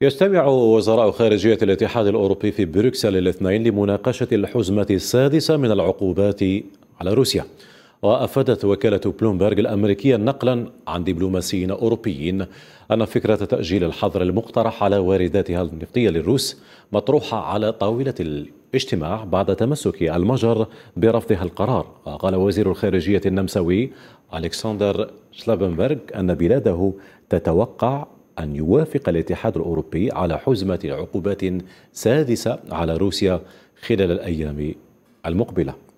يجتمع وزراء خارجية الاتحاد الأوروبي في بروكسل الاثنين لمناقشة الحزمة السادسة من العقوبات على روسيا وأفادت وكالة بلومبرغ الأمريكية نقلا عن دبلوماسيين أوروبيين أن فكرة تأجيل الحظر المقترح على وارداتها النفطية للروس مطروحة على طاولة الاجتماع بعد تمسك المجر برفضها القرار وقال وزير الخارجية النمساوي ألكسندر شلابنبرغ أن بلاده تتوقع أن يوافق الاتحاد الأوروبي على حزمة عقوبات سادسة على روسيا خلال الأيام المقبله